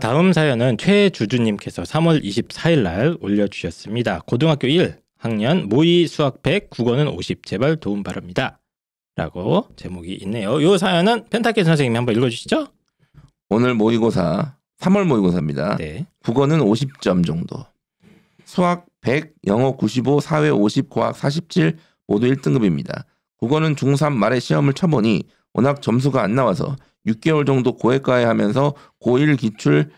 다음 사연은 최주주님께서 3월 24일 날 올려주셨습니다. 고등학교 1 학년 모의 수학 100, 국어는 50. 제발 도움 바랍니다. 라고 제목이 있네요. 요 사연은 펜타키 선생님이 한번 읽어주시죠. 오늘 모의고사 3월 모의고사입니다. 네. 국어는 50점 정도. 수학 100, 영어 95, 사회 50, 과학 47 모두 1등급입니다. 국어는 중3 말에 시험을 쳐보니 워낙 점수가 안 나와서 6개월 정도 고액과에 하면서 고1 기출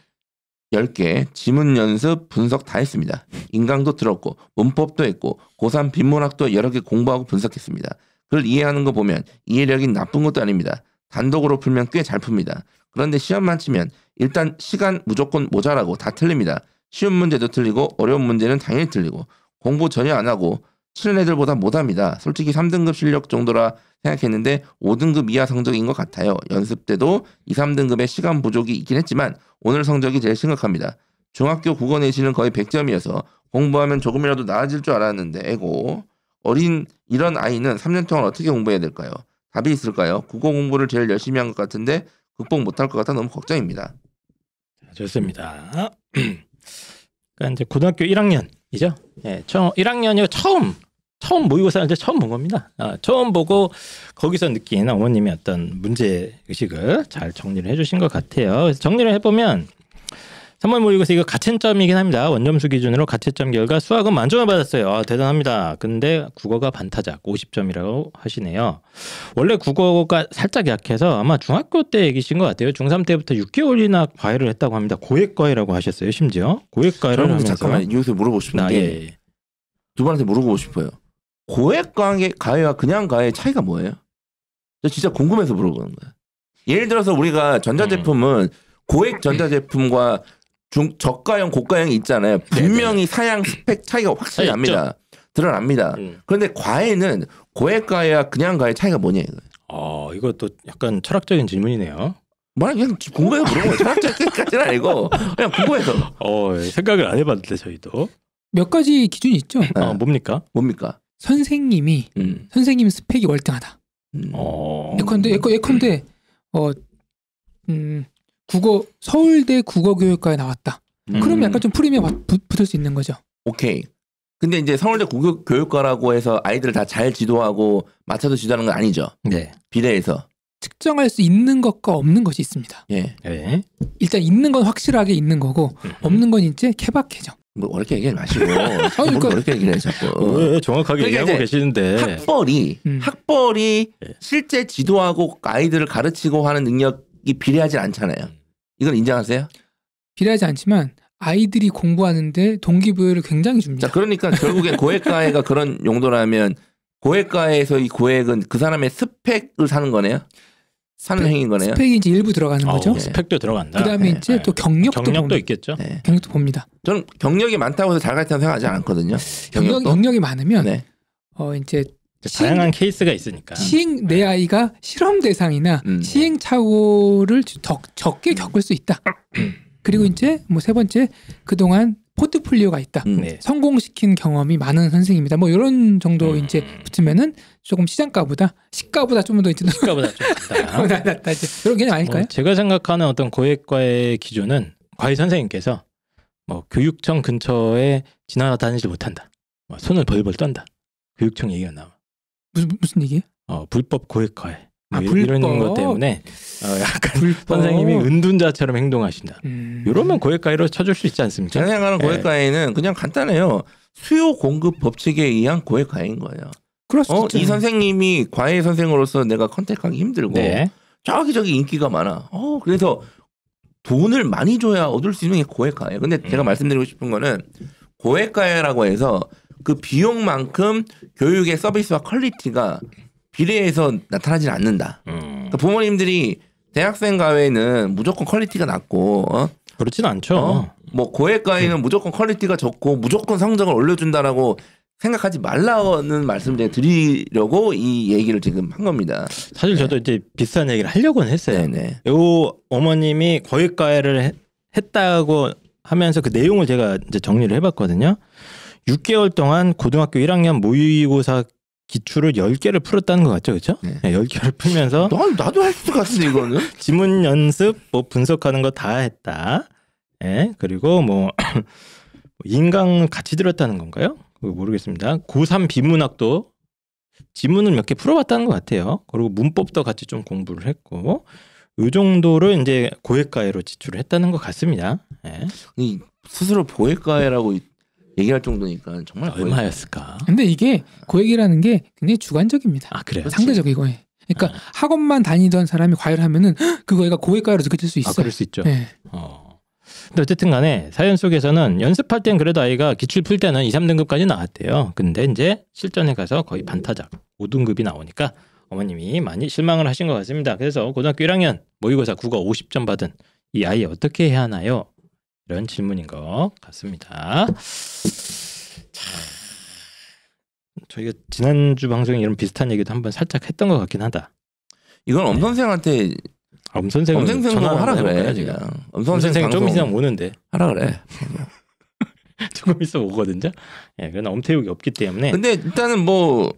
10개, 지문 연습, 분석 다 했습니다. 인강도 들었고, 문법도 했고, 고3 빈문학도 여러 개 공부하고 분석했습니다. 그걸 이해하는 거 보면 이해력이 나쁜 것도 아닙니다. 단독으로 풀면 꽤 잘 풉니다. 그런데 시험만 치면 일단 시간 무조건 모자라고 다 틀립니다. 쉬운 문제도 틀리고 어려운 문제는 당연히 틀리고 공부 전혀 안 하고 치는 애들보다 못합니다. 솔직히 3등급 실력 정도라 생각했는데 5등급 이하 성적인 것 같아요. 연습 때도 2, 3등급의 시간 부족이 있긴 했지만 오늘 성적이 제일 심각합니다. 중학교 국어 내신은 거의 100점이어서 공부하면 조금이라도 나아질 줄 알았는데 에고 어린 이런 아이는 3년 동안 어떻게 공부해야 될까요? 답이 있을까요? 국어 공부를 제일 열심히 한 것 같은데 극복 못할 것 같아 너무 걱정입니다. 좋습니다. 그러니까 이제 고등학교 1학년 이죠. 예, 처음 1학년이 처음 처음 모의고사를 처음 본 겁니다. 아, 처음 보고 거기서 느낀 어머님의 어떤 문제 의식을 잘 정리를 해주신 것 같아요. 정리를 해보면 3월 모의고사 이거 가채점이긴 합니다. 원점수 기준으로 가채점 결과 수학은 만점을 받았어요. 아, 대단합니다. 근데 국어가 반타작 50점이라고 하시네요. 원래 국어가 살짝 약해서 아마 중학교 때 얘기신 것 같아요. 중3 때부터 6개월이나 과외를 했다고 합니다. 고액 과외라고 하셨어요. 심지어 고액 과외를 하면서 잠깐만 이것을 물어보고 싶은 아, 게두 예, 예. 분한테 물어보고 싶어요. 고액 과외, 과외와 그냥 과외 차이가 뭐예요? 저 진짜 궁금해서 물어보는 거예요. 예를 들어서 우리가 전자제품은 음. 고액 전자제품과 중 저가형 고가형이 있잖아요. 네, 네, 네. 분명히 사양 스펙 차이가 확실히 아, 납니다. 드러납니다. 음. 그런데 과외는 고액과외와 그냥 과외 차이가 뭐냐 이거. 어, 아, 이것도 약간 철학적인 질문이네요. 말 그냥 궁금해서 물어 거예요. 철학적까지는 아니고 그냥 궁금해서. 어, 생각을 안 해봤는데 저희도. 몇 가지 기준이 있죠. 네. 어, 뭡니까? 뭡니까? 선생님이 음. 선생님 스펙이 월등하다. 음. 어... 예컨대 예컨대 어 음, 국어 서울대 국어교육과에 나왔다. 음. 그럼 약간 좀 프리미엄 붙을 수 있는 거죠. 오케이. 근데 이제 서울대 국어 교육과라고 해서 아이들을 다 잘 지도하고 맞춰서 지도하는 건 아니죠. 네. 비례해서. 측정할 수 있는 것과 없는 것이 있습니다. 예. 예. 일단 있는 건 확실하게 있는 거고 음. 없는 건 이제 케바케죠. 뭐 어렵게 얘기하지 마시고 자 그러니까, 어렵게 얘기해 자꾸 왜 정확하게 그러니까 얘기하고 계시는데 학벌이 음. 학벌이 예. 실제 지도하고 아이들을 가르치고 하는 능력이 비례하지 않잖아요. 이건 인정하세요? 필요하지 않지만 아이들이 공부하는데 동기부여를 굉장히 줍니다. 자, 그러니까 결국엔 고액가해가 그런 용도라면 고액가에서 이 고액은 그 사람의 스펙을 사는 거네요. 사는 스펙, 행인 거네요. 스펙이 이제 일부 들어가는 거죠. 네. 스펙도 들어간다. 그다음에 네. 이제 네. 또 경력도 경력도 있겠죠. 네. 경력도 봅니다. 저는 경력이 많다고 해서 잘갈텐 생각하지 않거든요. 경력 경력, 이 많으면 네. 어 이제 다양한 케이스가 있으니까 시행 내 네. 아이가 실험 대상이나 음. 시행착오를 적, 적게 겪을 수 있다. 음. 그리고 이제 뭐 세 번째 그동안 포트폴리오가 있다. 음. 네. 성공시킨 경험이 많은 선생입니다. 뭐 이런 정도 음. 이제 붙으면은 조금 시장가보다 시가보다 좀 더 이제 시가보다 좀 낮다. 이런 개념 아닐까요? 뭐 제가 생각하는 어떤 고액과의 기준은 과외 선생님께서 뭐 교육청 근처에 지나다니지 못한다. 뭐 손을 벌벌 떤다. 교육청 얘기가 나와. 무슨 무슨 얘기? 예어 불법 고액화해. 아, 뭐 아, 불법? 이런 것 때문에 어, 약간 불법? 선생님이 은둔자처럼 행동하신다. 음. 이러면 고액가이로 쳐줄 수 있지 않습니까? 제가 생각하는 예. 고액가이는 그냥 간단해요. 수요 공급 법칙에 의한 고액가이인 거예요. 그렇습니다. 어, 이 선생님이 과외 선생으로서 내가 컨택하기 힘들고 네. 저기 저기 인기가 많아. 어, 그래서 돈을 많이 줘야 얻을 수 있는 게 고액가예요. 근데 음. 제가 말씀드리고 싶은 거는 고액가예라고 해서 그 비용만큼 교육의 서비스와 퀄리티가 비례해서 나타나지는 않는다. 음. 그 부모님들이 대학생 과외는 무조건 퀄리티가 낮고 어? 그렇진 않죠. 어? 뭐 고액 과외는 음. 무조건 퀄리티가 좋고 무조건 성적을 올려준다라고 생각하지 말라는 말씀을 드리려고 이 얘기를 지금 한 겁니다. 사실 저도 네. 이제 비슷한 얘기를 하려고는 했어요. 네네. 네. 요 어머님이 고액 과외를 했다고 하면서 그 내용을 제가 이제 정리를 해봤거든요. 6개월 동안 고등학교 1학년 모의고사 기출을 10개를 풀었다는 것 같죠, 그렇죠? 네. 10개를 풀면서 난 나도 할것 같은데 이거는 지문 연습, 뭐 분석하는 거 다 했다. 예, 네, 그리고 뭐 인강 같이 들었다는 건가요? 모르겠습니다. 고3 비문학도 지문을 몇 개 풀어봤다는 것 같아요. 그리고 문법도 같이 좀 공부를 했고 이 정도를 이제 고액가해로 지출을 했다는 것 같습니다. 예. 스스로 보액가해라고 얘기할 정도니까 정말 얼마였을까? 근데 이게 고액이라는 그 게 굉장히 주관적입니다. 아 그래요? 상대적이고 해. 그러니까 아. 학원만 다니던 사람이 과외를 하면은 그거 얘가 고액가로 느껴질 수 아, 있어. 아 그럴 수 있죠. 네. 어. 근데 어쨌든 간에 사연 속에서는 연습할 땐 그래도 아이가 기출 풀 때는 2, 3등급까지 나왔대요. 근데 이제 실전에 가서 거의 반타작 5등급이 나오니까 어머님이 많이 실망을 하신 것 같습니다. 그래서 고등학교 1학년 모의고사 국어 50점 받은 이 아이 어떻게 해야 하나요? 이런 질문인 것 같습니다. 자, 저희가 지난주 방송에 이런 비슷한 얘기도 한번 살짝 했던 것 같긴 하다. 이건 엄 네. 선생한테 엄 선생은 엄선 하라 그래 지금. 엄 선생 좀 이상 오는데 하라 그래. 조금 있어 오거든요. 예, 네, 그러나 엄태욱이 없기 때문에. 근데 일단은 뭐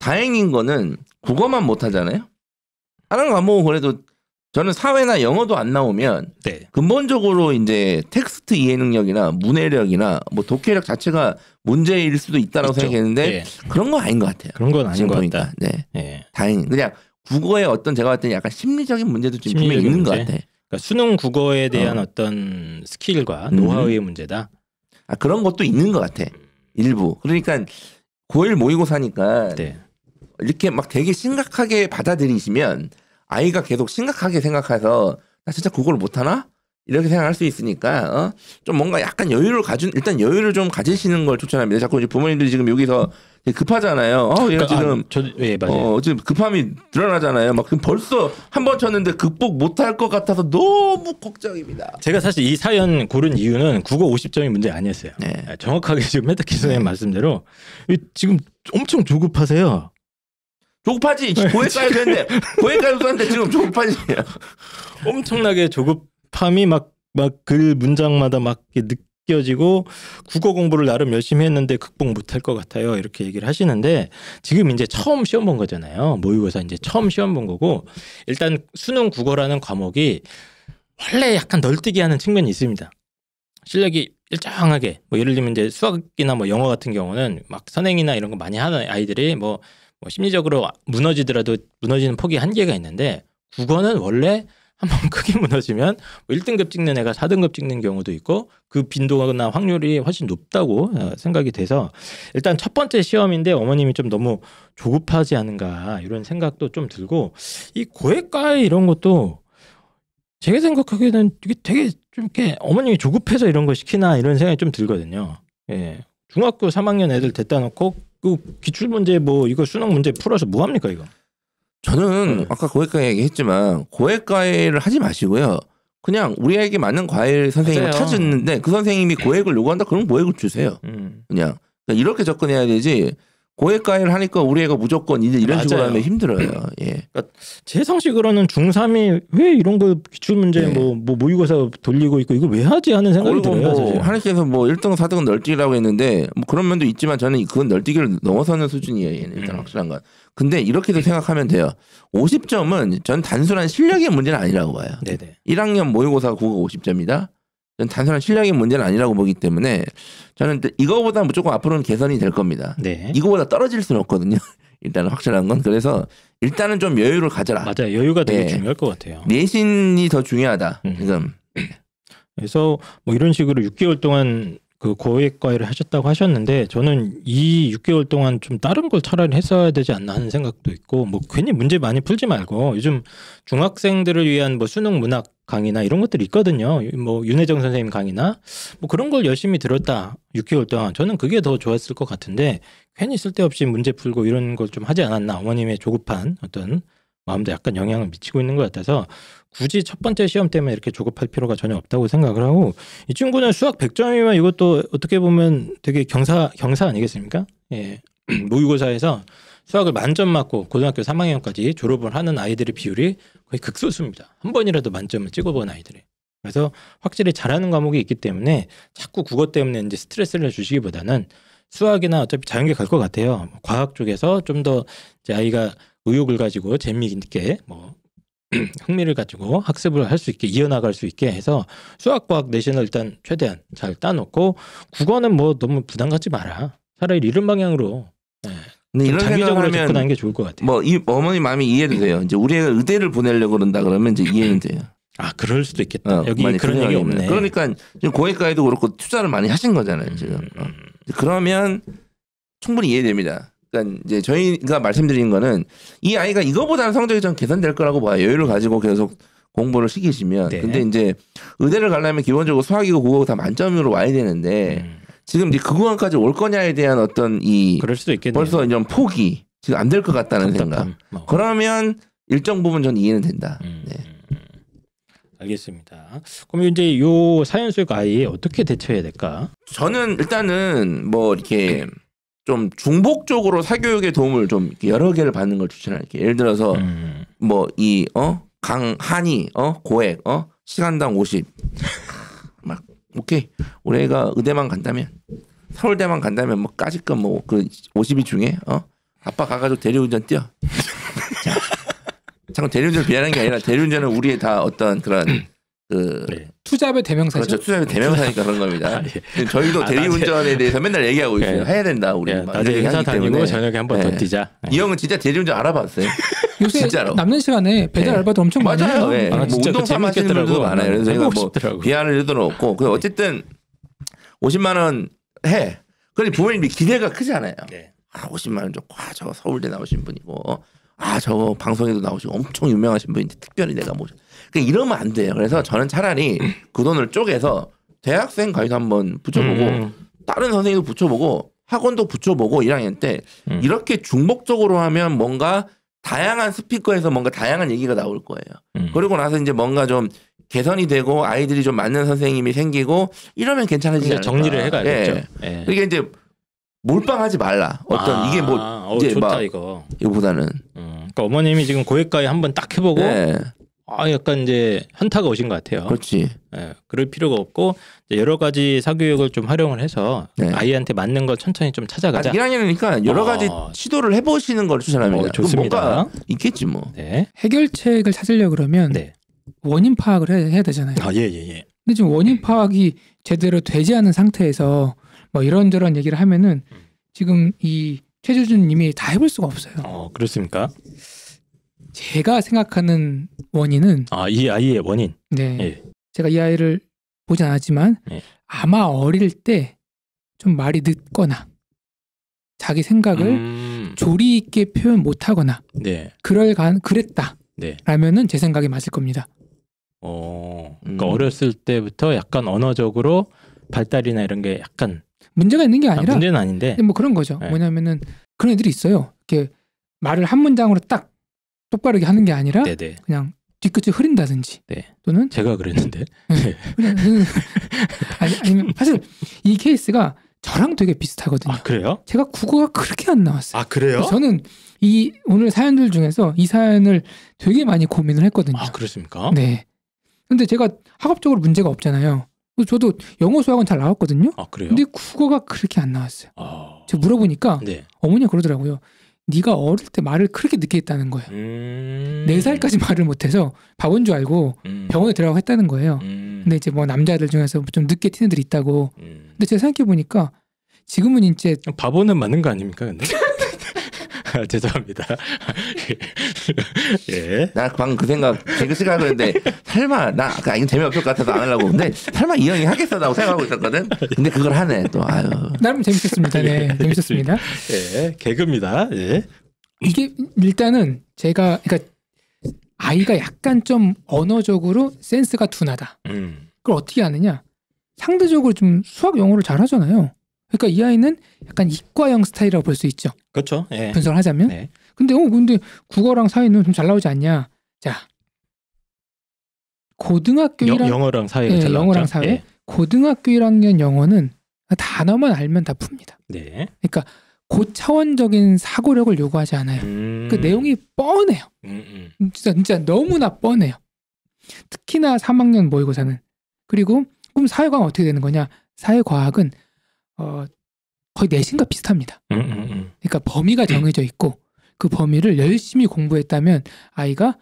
다행인 거는 국어만 못 하잖아요. 다른 과목은 그래도 저는 사회나 영어도 안 나오면 네. 근본적으로 이제 텍스트 이해 능력이나 문해력이나 뭐 독해력 자체가 문제일 수도 있다라고 있죠. 생각했는데 네. 그런 건 아닌 것 같아요. 그런 건 아닌 것 같다. 네. 네. 다행히 그냥 국어의 어떤 제가 봤을 때 약간 심리적인 문제도 좀 분명히 있는 문제? 것 같아. 그러니까 수능 국어에 어. 대한 어. 떤 스킬과 음. 노하우의 음. 문제다. 아, 그런 것도 있는 것 같아. 일부. 그러니까 고1 모의고사니까 네. 이렇게 막 되게 심각하게 받아들이시면 아이가 계속 심각하게 생각해서 나 진짜 그걸 못하나? 이렇게 생각할 수 있으니까 어? 좀 뭔가 약간 여유를 가진 일단 여유를 좀 가지시는 걸 추천합니다. 자꾸 이제 부모님들이 지금 여기서 급하잖아요. 어, 얘 그러니까, 지금 아, 저, 예, 맞아요. 어, 어, 지금 급함이 드러나잖아요. 막 지금 벌써 한 번 쳤는데 극복 못할 것 같아서 너무 걱정입니다. 제가 사실 이 사연 고른 이유는 국어 50점이 문제 아니었어요. 네. 아, 정확하게 지금 메타키 선생님 말씀대로 지금 엄청 조급하세요. 조급하지. 네. 고액 가야 되는데 네. 고액 가도 되는데 지금 조급하지. 엄청나게 조급함이 막 막글 그 문장마다 막 느껴지고 국어 공부를 나름 열심히 했는데 극복 못할 것 같아요. 이렇게 얘기를 하시는데 지금 이제 처음 시험 본 거잖아요. 모의고사 이제 처음 시험 본 거고 일단 수능 국어라는 과목이 원래 약간 널뛰기 하는 측면이 있습니다. 실력이 일정하게 뭐 예를 들면 이제 수학이나 뭐 영어 같은 경우는 막 선행이나 이런 거 많이 하는 아이들이 뭐뭐 심리적으로 무너지더라도 무너지는 폭이 한계가 있는데 국어는 원래 한번 크게 무너지면 1등급 뭐 찍는 애가 4등급 찍는 경우도 있고 그 빈도나 확률이 훨씬 높다고 어, 생각이 돼서 일단 첫 번째 시험인데 어머님이 좀 너무 조급하지 않은가 이런 생각도 좀 들고 이 고액과외 이런 것도 제가 생각하기에는 이게 되게 좀 이렇게 어머님이 조급해서 이런 걸 시키나 이런 생각이 좀 들거든요. 예. 중학교 3학년 애들 데다 놓고 그 기출 문제 뭐 이거 수능 문제 풀어서 뭐 합니까 이거? 저는 네. 아까 고액과외 얘기했지만 고액과외를 하지 마시고요. 그냥 우리에게 맞는 과외 선생님을 맞아요. 찾았는데 그 선생님이 고액을 요구한다 그러면 고액을 주세요. 음. 그냥. 그러니까 이렇게 접근해야 되지. 고액 과외를 하니까 우리 애가 무조건 이제 이런 맞아요. 식으로 하면 힘들어요. 예. 그러니까 제 상식으로는 중3이 왜 이런 거 기출 문제 예. 뭐, 뭐 모의고사 돌리고 있고 이거왜 하지 하는 생각이 들어요. 뭐 하나께서 뭐 1등 4등은 널뛰기라고 했는데 뭐 그런 면도 있지만 저는 그건 널뛰기를 넘어서는 수준이에요. 일단 음. 확실한 건. 근데 이렇게도 생각하면 돼요. 50점은 전 단순한 실력의 문제는 아니라고 봐요. 네네. 1학년 모의고사 국어 50점이다. 단순한 실력의 문제는 아니라고 보기 때문에 저는 이거보다 무조건 앞으로는 개선이 될 겁니다. 네. 이거보다 떨어질 수는 없거든요. 일단 확실한 건 그래서 일단은 좀 여유를 가져라. 맞아 여유가 되게 네. 중요할 것 같아요. 내신이 더 중요하다. 음. 지금. 그래서 뭐 이런 식으로 6개월 동안 그 고액 과외를 하셨다고 하셨는데 저는 이 6개월 동안 좀 다른 걸 차라리 했어야 되지 않나 하는 생각도 있고 뭐 괜히 문제 많이 풀지 말고 요즘 중학생들을 위한 뭐 수능 문학 강의나 이런 것들이 있거든요. 뭐 윤혜정 선생님 강의나 뭐 그런 걸 열심히 들었다. 6개월 동안 저는 그게 더 좋았을 것 같은데 괜히 쓸데없이 문제 풀고 이런 걸 좀 하지 않았나 어머님의 조급한 어떤 마음도 약간 영향을 미치고 있는 것 같아서 굳이 첫 번째 시험 때문에 이렇게 조급할 필요가 전혀 없다고 생각을 하고 이 친구는 수학 100점이면 이것도 어떻게 보면 되게 경사 경사 아니겠습니까? 예. 모의고사에서 수학을 만점 맞고 고등학교 3학년까지 졸업을 하는 아이들의 비율이 거의 극소수입니다. 한 번이라도 만점을 찍어본 아이들이. 그래서 확실히 잘하는 과목이 있기 때문에 자꾸 국어 때문에 이제 스트레스를 주시기보다는 수학이나 어차피 자연계 갈 것 같아요. 과학 쪽에서 좀 더 아이가 의욕을 가지고 재미있게 뭐 흥미를 가지고 학습을 할 수 있게 이어나갈 수 있게 해서 수학과학 내신을 일단 최대한 잘 따놓고 국어는 뭐 너무 부담 갖지 마라. 차라리 이런 방향으로 네. 이런 생각으로 접근하는 게 좋을 것 같아요. 뭐이 어머니 마음이 이해도 음. 돼요. 이제 우리 애가 의대를 보내려고 그런다 그러면 이제 이해는 음. 돼요. 아 그럴 수도 있겠다. 어, 여기 그런 얘기 없네. 그러니까 지금 고액가에도 그렇고 투자를 많이 하신 거잖아요. 지금 음. 어. 그러면 충분히 이해됩니다. 그러니까 이제 저희가 말씀드린 거는 이 아이가 이거보다는 성적이 좀 개선될 거라고 봐요. 여유를 가지고 계속 공부를 시키시면. 네. 근데 이제 의대를 가려면 기본적으로 수학이고 국어다 만점으로 와야 되는데 음. 지금 이제 그거까지 올 거냐에 대한 어떤 이 그럴 수도 벌써 이런 포기 지금 안 될 것 같다는 답답함. 생각. 어. 그러면 일정 부분 전 이해는 된다. 음. 네. 알겠습니다. 그럼 이제 요 사연 속 아이 어떻게 대처해야 될까? 저는 일단은 뭐 이렇게 좀 중복적으로 사교육의 도움을 좀 여러 개를 받는 걸 추천할게요. 예를 들어서 음. 뭐이 어? 강 한이 어? 고액 어? 시간당 50. 막 오케이. 우리 애가 의대만 간다면 서울대만 간다면 뭐 까짓건 뭐그 50이 중에 어? 아빠 가 가지고 대리운전 뛰어. 자. 참 대리운전 비하는 게 아니라 대리운전은 우리의 다 어떤 그런 그 네. 투잡의 대명사죠. 그렇죠. 투잡의 대명사니까 그런 겁니다. 아, 예. 저희도 아, 대리운전에 대해서 맨날 얘기하고 예. 있어요. 예. 해야 된다 우리. 낮에 예, 회사 다니고 때문에. 저녁에 한 번 더 예. 뛰자. 이 형은 진짜 대리운전 알아봤어요. 요새 진짜로. 남는 시간에 배달 알바도 엄청 많이 해요. 네. 아, 뭐 운동 삼아 시는 분도 많아요. 그래서 제가 뭐 비하를 해도 없고 그 어쨌든 50만 원 해. 그런데 부모님이 기대가 크잖아요. 네. 아 50만 원 좋고 아저 서울대 나오신 분이고 아저 방송에도 나오시고 엄청 유명하신 분인데 특별히 내가 모셨. 그러니까 이러면 안 돼요. 그래서 음. 저는 차라리 음. 그 돈을 쪼개서 대학생 가이드 한번 붙여보고 음, 음. 다른 선생님도 붙여보고 학원도 붙여보고 1학년 때 음. 이렇게 중복적으로 하면 뭔가 다양한 스피커에서 뭔가 다양한 얘기가 나올 거예요. 음. 그리고 나서 이제 뭔가 좀 개선이 되고 아이들이 좀 맞는 선생님이 생기고 이러면 괜찮아지지 않을까. 정리를 해가야겠죠. 예. 예. 그러니까 이제 몰빵하지 말라. 어떤 아, 이게 뭐 어, 이제 좋다, 막 이거. 이거보다는. 음. 그러니까 어머님이 지금 고액가에 한번 딱 해보고 예. 아 약간 이제 현타가 오신 것 같아요. 그렇지. 예, 그럴 필요가 없고 여러 가지 사교육을 좀 활용을 해서 네. 아이한테 맞는 걸 천천히 좀 찾아가자. 아, 1학년이니까 여러 가지 어. 시도를 해보시는 걸 추천합니다. 어, 좋습니다. 뭔가 있겠지 뭐. 네. 해결책을 찾으려 그러면 네. 원인 파악을 해야, 해야 되잖아요. 아 예예 예, 예, 근데 지금 원인 네. 파악이 제대로 되지 않은 상태에서 뭐 이런저런 얘기를 하면은 음. 지금 이 최주준님이 다 해볼 수가 없어요. 어 그렇습니까? 제가 생각하는 원인은 아이 아이의 원인. 네. 예. 제가 이 아이를 보지 않았지만 예. 아마 어릴 때 좀 말이 늦거나 자기 생각을 음... 조리 있게 표현 못하거나 네. 그럴 간 그랬다. 네. 라면은 제 생각이 맞을 겁니다. 어, 그러니까 음. 어렸을 때부터 약간 언어적으로 발달이나 이런 게 약간 문제가 있는 게 아니라 아, 문제는 아닌데 네, 뭐 그런 거죠. 네. 뭐냐면은 그런 애들이 있어요. 이렇게 말을 한 문장으로 딱 똑바르게 하는 게 아니라 네네. 네. 그냥 뒤끝을 흐린다든지 네. 또는 제가 그랬는데 네. 네. 그 아니, 아니면 사실 이 케이스가 저랑 되게 비슷하거든요. 아, 그래요? 제가 국어가 그렇게 안 나왔어요. 아, 그래요? 저는 이 오늘 사연들 중에서 이 사연을 되게 많이 고민을 했거든요. 아, 그렇습니까? 네. 근데 제가 학업적으로 문제가 없잖아요. 저도 영어 수학은 잘 나왔거든요. 아, 그래요? 근데 국어가 그렇게 안 나왔어요. 아... 제가 물어보니까 네. 어머니가 그러더라고요. 네가 어릴 때 말을 그렇게 늦게 했다는 거예요. 음... 4살까지 말을 못해서 바본 줄 알고 음... 병원에 들어가고 했다는 거예요. 음... 근데 이제 뭐 남자들 중에서 좀 늦게 튀는 애들이 있다고. 음... 근데 제가 생각해보니까 지금은 이제 바보는 맞는 거 아닙니까? 근데? 아, 죄송합니다. 예. 나 방금 그 생각 개그 생각을 했는데 설마 나 아까 이건 재미없을 것 같아서 안 하려고 근데 설마 이 형이 하겠어라고 생각하고 있었거든. 근데 그걸 하네 또 아유. 나름 재밌었습니다. 네, 예. 재밌었습니다. 예, 개그입니다. 예. 이게 일단은 제가 그러니까 아이가 약간 좀 언어적으로 센스가 둔하다. 음. 그걸 어떻게 하느냐? 상대적으로 좀 수학 영어를 잘 하잖아요. 그러니까 이 아이는 약간 이과형 스타일이라고 볼 수 있죠. 그렇죠. 예. 분석을 하자면. 네. 근데 어 근데 국어랑 사회는 좀 잘 나오지 않냐? 자 고등학교 영, 1학... 영어랑 사회가 예, 네, 잘 나오죠. 영어랑 사회. 예. 고등학교 1학년 영어는 단어만 알면 다 풉니다. 네. 그러니까 고차원적인 사고력을 요구하지 않아요. 음... 그 내용이 뻔해요. 음, 음. 진짜 진짜 너무나 뻔해요. 특히나 3학년 모의고사는 그리고 그럼 사회과학 어떻게 되는 거냐? 사회과학은 어, 거의 내신과 비슷합니다. 음, 음, 음. 그러니까 범위가 정해져 있고 그 범위를 열심히 공부했다면 아이가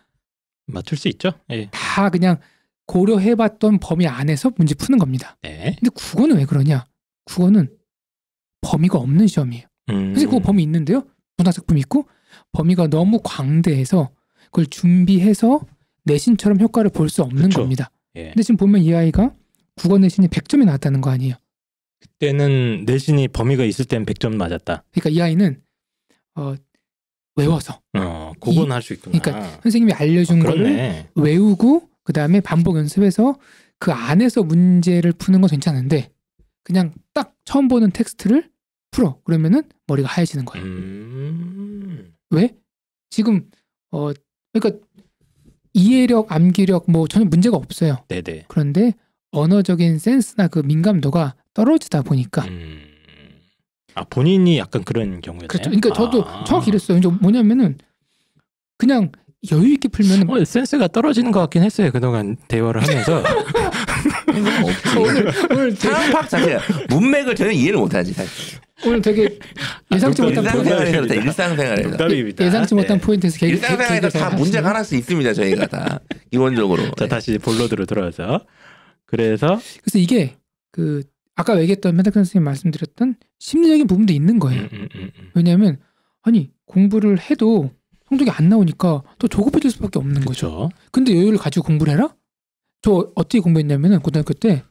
맞출 수 있죠. 예. 다 그냥 고려해봤던 범위 안에서 문제 푸는 겁니다. 네. 근데 국어는 왜 그러냐? 국어는 범위가 없는 시험이에요. 사실 그 범위 있는데요. 문화작품 있고 범위가 너무 광대해서 그걸 준비해서 내신처럼 효과를 볼 수 없는 그쵸. 겁니다. 예. 근데 지금 보면 이 아이가 국어 내신이 100점이 나왔다는 거 아니에요. 그때는 내신이 범위가 있을 땐 100점 맞았다. 그러니까 이 아이는 어, 외워서. 어, 그건 할 수 있구나. 그러니까 선생님이 알려준 어, 거를 외우고 그 다음에 반복 연습해서 그 안에서 문제를 푸는 건 괜찮은데 그냥 딱 처음 보는 텍스트를 풀어 그러면은 머리가 하얘지는 거예요. 음... 왜? 지금 어 그러니까 이해력, 암기력 뭐 전혀 문제가 없어요. 네네. 그런데 언어적인 센스나 그 민감도가 떨어지다 보니까. 음. 아 본인이 약간 그런 경우였나요? 그렇죠. 그러니까 저도 아. 정확히 이랬어요. 이제 뭐냐면은 그냥 여유 있게 풀면 어, 센스가 떨어지는 것 같긴 했어요 그동안 대화를 하면서 오늘 오늘 상황 파악 자 문맥을 전혀 이해를 못하지 사실. 오늘 되게 예상치 못한 포인트에서 일상생활에서 예상치 못한 네. 포인트에서 개, 일상생활에서 다 문제가 하나씩 있습니다 저희가 다 기본적으로 자 다시 본로드로 들어와서 그래서 그래서 이게 그 아까 얘기했던 펜타 선생님 말씀드렸던 심리적인 부분도 있는 거예요. 음, 음, 음, 음, 왜냐하면 아니 공부를 해도 성적이 안 나오니까 더 조급해질 수밖에 없는 그쵸. 거죠. 근데 여유를 가지고 공부를 해라? 저 어떻게 공부했냐면은 고등학교 때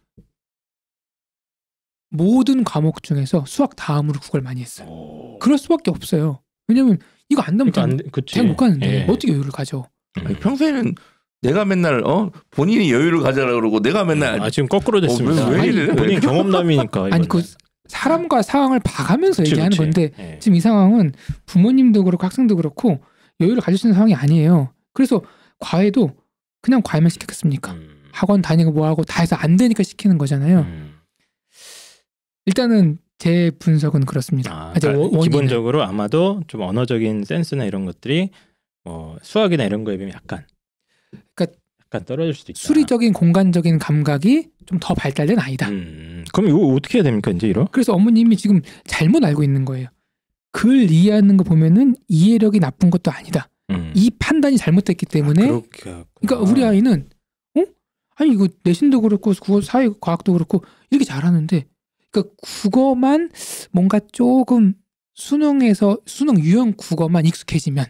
모든 과목 중에서 수학 다음으로 국어를 많이 했어요. 오. 그럴 수밖에 없어요. 왜냐면 이거 안 되면 그러니까 안, 못 가는데 예. 어떻게 여유를 가져? 음. 아니, 평소에는 내가 맨날 어 본인이 여유를 가져라 그러고 내가 맨날 아 지금 거꾸로 어, 됐습니다. 어, 왜, 이래? 아니, 본인 경험담이니까. 아니 그 사람과 상황을 봐가면서 그치, 얘기하는 그치. 건데 예. 지금 이 상황은 부모님도 그렇고 학생도 그렇고 여유를 가질 수 있는 상황이 아니에요. 그래서 과외도 그냥 과외만 시켰겠습니까? 음. 학원 다니고 뭐하고 다 해서 안 되니까 시키는 거잖아요. 음. 일단은 제 분석은 그렇습니다. 아, 그러니까 기본적으로 아마도 좀 언어적인 센스나 이런 것들이 뭐 수학이나 이런 거에 비하면 약간 약간 떨어질 수도 있다. 수리적인 공간적인 감각이 좀 더 발달된 아이다. 음, 그럼 이거 어떻게 해야 됩니까 이제 이런? 그래서 어머님이 지금 잘못 알고 있는 거예요. 글 이해하는 거 보면은 이해력이 나쁜 것도 아니다. 음. 이 판단이 잘못됐기 때문에. 아, 그러니까 우리 아이는 어? 아니 이거 내신도 그렇고 국어 사회 과학도 그렇고 이렇게 잘하는데 그러니까 국어만 뭔가 조금 수능에서 수능 유형 국어만 익숙해지면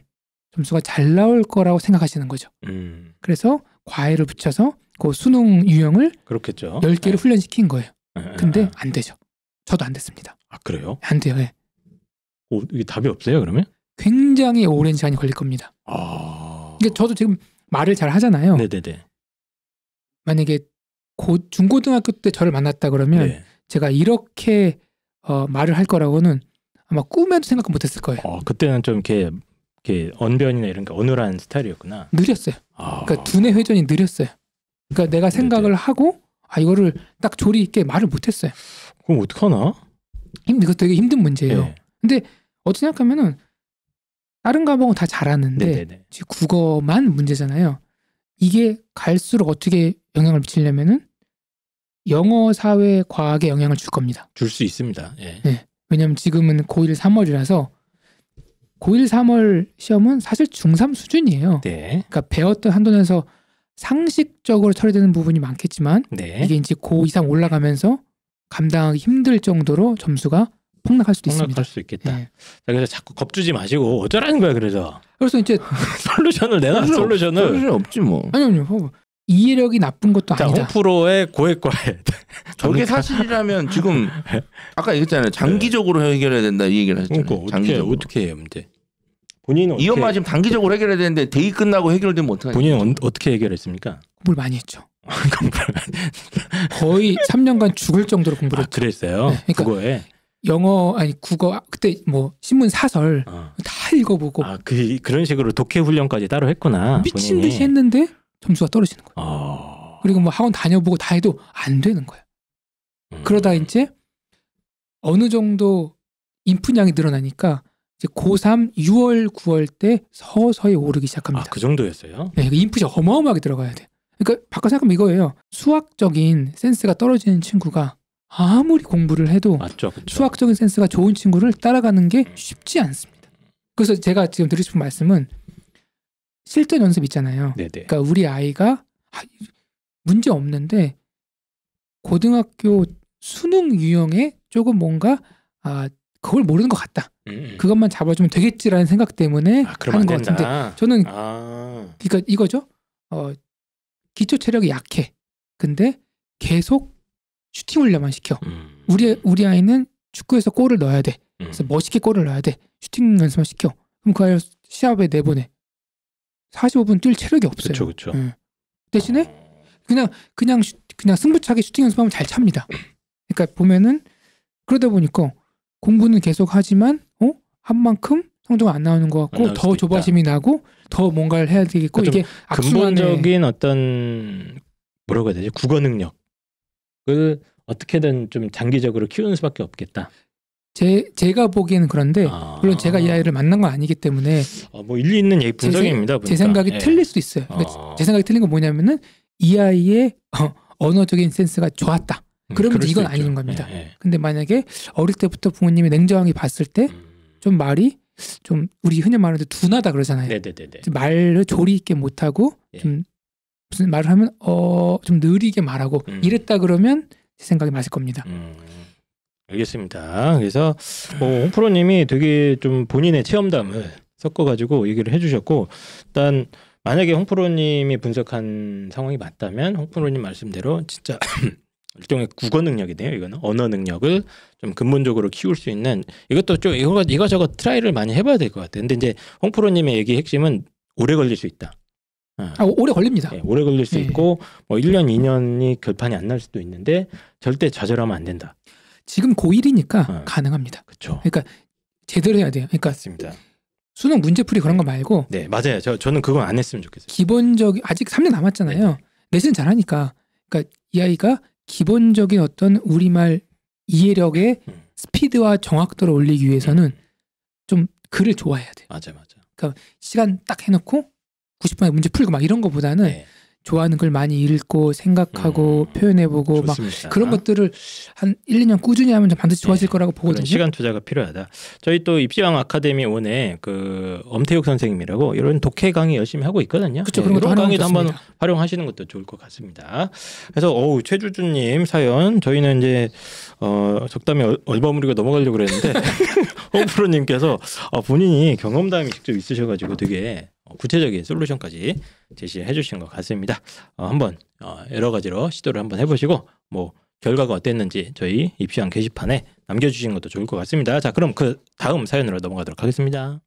점수가 잘 나올 거라고 생각하시는 거죠. 음. 그래서 과외를 붙여서 그 수능 유형을 그렇겠죠. 10개를 네. 훈련시킨 거예요. 네, 네, 근데 네. 안 되죠. 저도 안 됐습니다. 아, 그래요? 안 돼요. 예. 오, 이게 답이 없어요, 그러면? 굉장히 오랜 시간이 걸릴 겁니다. 아. 그러니까 저도 지금 말을 잘 하잖아요. 네네네. 만약에 고, 중고등학교 때 저를 만났다 그러면 네. 제가 이렇게 어, 말을 할 거라고는 아마 꿈에도 생각 못했을 거예요. 어, 그때는 좀 이렇게, 이렇게 언변이나 이런 게 어눌한 스타일이었구나. 느렸어요. 아. 그러니까 두뇌 회전이 느렸어요. 그러니까 내가 생각을 네네. 하고 아 이거를 딱 조리 있게 말을 못했어요. 그럼 어떡하나? 힘 이거 되게 힘든 문제예요. 네. 근데 어떻게 생각하면은 다른 과목은 다 잘하는데 네네네. 국어만 문제잖아요. 이게 갈수록 어떻게 영향을 미치려면은 영어 사회 과학에 영향을 줄 겁니다. 줄 수 있습니다. 예. 네. 왜냐하면 지금은 고1 3월이라서 고1 3월 시험은 사실 중3 수준이에요. 네. 그러니까 배웠던 한도에서 상식적으로 처리되는 부분이 많겠지만 네. 이게 이제 고2 3 올라가면서 감당하기 힘들 정도로 점수가 폭락할 수도 폭락할 있습니다. 수 있겠다. 예. 자, 그래서 자꾸 겁주지 마시고 어쩌라는 거야 그래서. 그래서 이제 솔루션을 내놔 솔루션을. 솔루션 없지 뭐. 아니요 아니 이해력이 나쁜 것도 자, 아니다. 호프로의 고액과외. 저게 사실이라면 지금 아까 얘기했잖아요. 장기적으로 네. 해결해야 된다 이 얘기를 했잖아요. 그러니까 장기적으로. 어떻게 해요, 문제? 본인은 이 엄마 지금 단기적으로 해결해야 되는데 데이 끝나고 해결되면 어떡하 본인은 언- 어떻게 해결했습니까? 공부를 많이 했죠. 거의 3년간 죽을 정도로 공부를 아, 그랬어요. 네, 그러니까- 그거에. 영어 아니 국어 아, 그때 뭐 신문 사설 어. 다 읽어보고 아, 그 그런 식으로 독해 훈련까지 따로 했구나. 미친 본인이. 듯이 했는데 점수가 떨어지는 거예요. 어... 그리고 뭐 학원 다녀보고 다 해도 안 되는 거예요. 음... 그러다 이제 어느 정도 인풋량이 늘어나니까 이제 고3 6월 9월 때 서서히 오르기 아, 시작합니다. 아, 그 정도였어요? 네, 그러니까 인풋이 어마어마하게 들어가야 돼. 요 그러니까 바꿔 생각하면 이거예요. 수학적인 센스가 떨어지는 친구가 아무리 공부를 해도 맞죠, 수학적인 센스가 좋은 친구를 따라가는 게 음. 쉽지 않습니다. 그래서 제가 지금 드리고 싶은 말씀은 실전 연습 있잖아요. 네네. 네. 그러니까 우리 아이가 문제 없는데 고등학교 수능 유형에 조금 뭔가 아 그걸 모르는 것 같다. 음. 그것만 잡아주면 되겠지라는 생각 때문에 아, 하는 것 같은데 저는 아. 그러니까 이거죠. 어 기초 체력이 약해. 근데 계속 슈팅 훈련만 시켜. 음. 우리 우리 아이는 축구에서 골을 넣어야 돼. 음. 그래서 멋있게 골을 넣어야 돼. 슈팅 연습만 시켜. 그럼 그 아이 시합에 내보내. 45분 뛸 체력이 없어요. 그쵸, 그쵸. 네. 대신에 그냥 그냥 슈, 그냥 승부차기 슈팅 연습하면 잘 찹니다. 그러니까 보면은 그러다 보니까 공부는 계속 하지만 어? 한 만큼 성적 안 나오는 것 같고 더 조바심이 있다. 나고 더 뭔가를 해야 되겠고 그러니까 이게 근본적인 어떤 뭐라고 해야 되지 국어 능력을 그 어떻게든 좀 장기적으로 키우는 수밖에 없겠다. 제 제가 보기에는 그런데 아. 물론 제가 이 아이를 만난 건 아니기 때문에 아, 뭐 일리 있는 예, 분석입니다. 제, 제 생각이 예. 틀릴 수도 있어요. 그러니까 아. 제 생각이 틀린 건 뭐냐면은 이 아이의 어, 언어적인 센스가 좋았다. 음, 그러면 음, 이건 아닌 겁니다. 예, 예. 근데 만약에 어릴 때부터 부모님이 냉정하게 봤을 때좀 음. 말이 좀 우리 흔히 말하는 둔하다 그러잖아요. 네네네네. 말을 조리 있게 못하고 예. 좀 무슨 말을 하면 어 좀 느리게 말하고 음. 이랬다 그러면 제 생각이 맞을 겁니다. 음. 알겠습니다. 그래서 뭐 홍프로님이 되게 좀 본인의 체험담을 섞어가지고 얘기를 해주셨고 일단 만약에 홍프로님이 분석한 상황이 맞다면 홍프로님 말씀대로 진짜 일종의 국어 능력이네요. 이거는 언어 능력을 좀 근본적으로 키울 수 있는 이것도 좀 이거 이거 저거 트라이를 많이 해봐야 될 것 같아요. 근데 이제 홍프로님의 얘기 핵심은 오래 걸릴 수 있다. 어. 아, 오래 걸립니다. 네, 오래 걸릴 수 네. 있고 뭐 1년, 2년이 결판이 안 날 수도 있는데 절대 좌절하면 안 된다. 지금 고1이니까 네. 가능합니다. 그쵸. 그러니까 제대로 해야 돼요. 그러니까 맞습니다. 수능 문제풀이 그런 거 네. 말고 네 맞아요. 저 저는 그건 안 했으면 좋겠어요. 기본적 아직 3년 남았잖아요. 내신 네, 네. 잘하니까 그러니까 이 아이가 기본적인 어떤 우리말 이해력의 음. 스피드와 정확도를 올리기 위해서는 음. 좀 글을 좋아해야 돼. 맞아 맞아. 그러니까 시간 딱 해놓고 90분에 문제 풀고 막 이런 거보다는 네. 좋아하는 걸 많이 읽고 생각하고 음, 표현해보고 좋습니다. 막 그런 것들을 한 1, 2년 꾸준히 하면 반드시 좋아질 네, 거라고 보거든요. 시간 투자가 필요하다. 저희 또 입시왕 아카데미 오늘 그 엄태욱 선생님이라고 이런 독해 강의 열심히 하고 있거든요. 그렇죠. 그런 것도 강의도 한번 활용하시는 것도 좋을 것 같습니다. 그래서 어우 최주준님 사연 저희는 이제 어, 적당히 얼버무리고 넘어가려고 그랬는데 홍프로님께서 어, 본인이 경험담이 직접 있으셔가지고 되게 어, 구체적인 솔루션까지 제시해 주신 것 같습니다. 어, 한번 어, 여러 가지로 시도를 한번 해보시고 뭐 결과가 어땠는지 저희 입시왕 게시판에 남겨주시 것도 좋을 것 같습니다. 자 그럼 그 다음 사연으로 넘어가도록 하겠습니다.